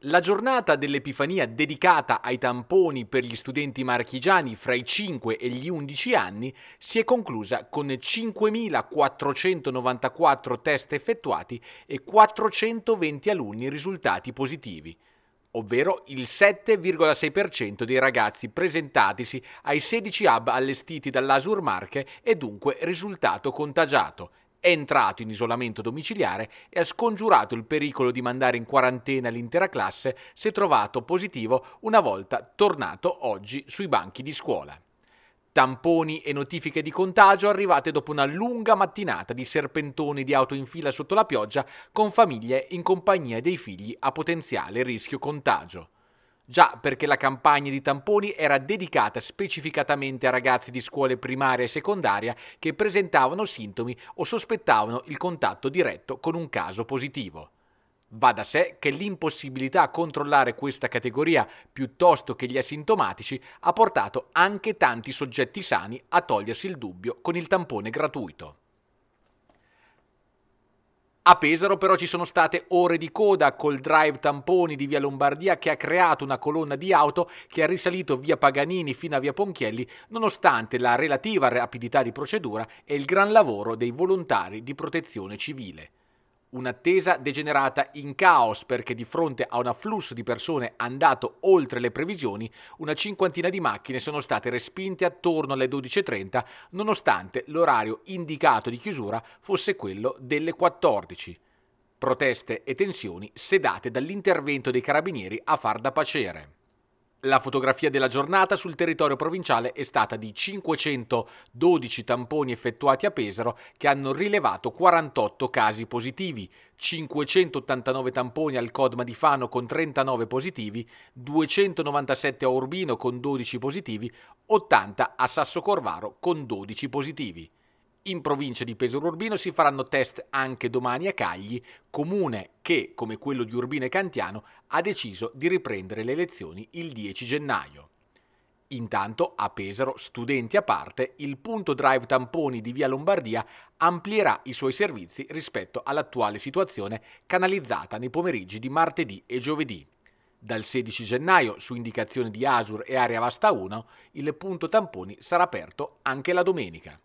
La giornata dell'Epifania dedicata ai tamponi per gli studenti marchigiani fra i 5 e gli 11 anni si è conclusa con 5.494 test effettuati e 420 alunni risultati positivi ovvero il 7,6% dei ragazzi presentatisi ai 16 hub allestiti dall'Asur Marche e dunque risultato contagiato è entrato in isolamento domiciliare e ha scongiurato il pericolo di mandare in quarantena l'intera classe se trovato positivo una volta tornato oggi sui banchi di scuola. Tamponi e notifiche di contagio arrivate dopo una lunga mattinata di serpentoni di auto in fila sotto la pioggia con famiglie in compagnia dei figli a potenziale rischio contagio. Già perché la campagna di tamponi era dedicata specificatamente a ragazzi di scuole primaria e secondaria che presentavano sintomi o sospettavano il contatto diretto con un caso positivo. Va da sé che l'impossibilità a controllare questa categoria piuttosto che gli asintomatici ha portato anche tanti soggetti sani a togliersi il dubbio con il tampone gratuito. A Pesaro però ci sono state ore di coda col drive tamponi di via Lombardia che ha creato una colonna di auto che ha risalito via Paganini fino a via Ponchielli nonostante la relativa rapidità di procedura e il gran lavoro dei volontari di protezione civile un'attesa degenerata in caos perché di fronte a un afflusso di persone andato oltre le previsioni, una cinquantina di macchine sono state respinte attorno alle 12.30 nonostante l'orario indicato di chiusura fosse quello delle 14. Proteste e tensioni sedate dall'intervento dei carabinieri a far da pacere. La fotografia della giornata sul territorio provinciale è stata di 512 tamponi effettuati a Pesaro che hanno rilevato 48 casi positivi, 589 tamponi al Codma di Fano con 39 positivi, 297 a Urbino con 12 positivi, 80 a Sasso Corvaro con 12 positivi. In provincia di Pesaro Urbino si faranno test anche domani a Cagli, comune che, come quello di Urbino e Cantiano, ha deciso di riprendere le lezioni il 10 gennaio. Intanto a Pesaro, studenti a parte, il punto drive tamponi di Via Lombardia amplierà i suoi servizi rispetto all'attuale situazione canalizzata nei pomeriggi di martedì e giovedì. Dal 16 gennaio, su indicazione di Asur e Area Vasta 1, il punto tamponi sarà aperto anche la domenica.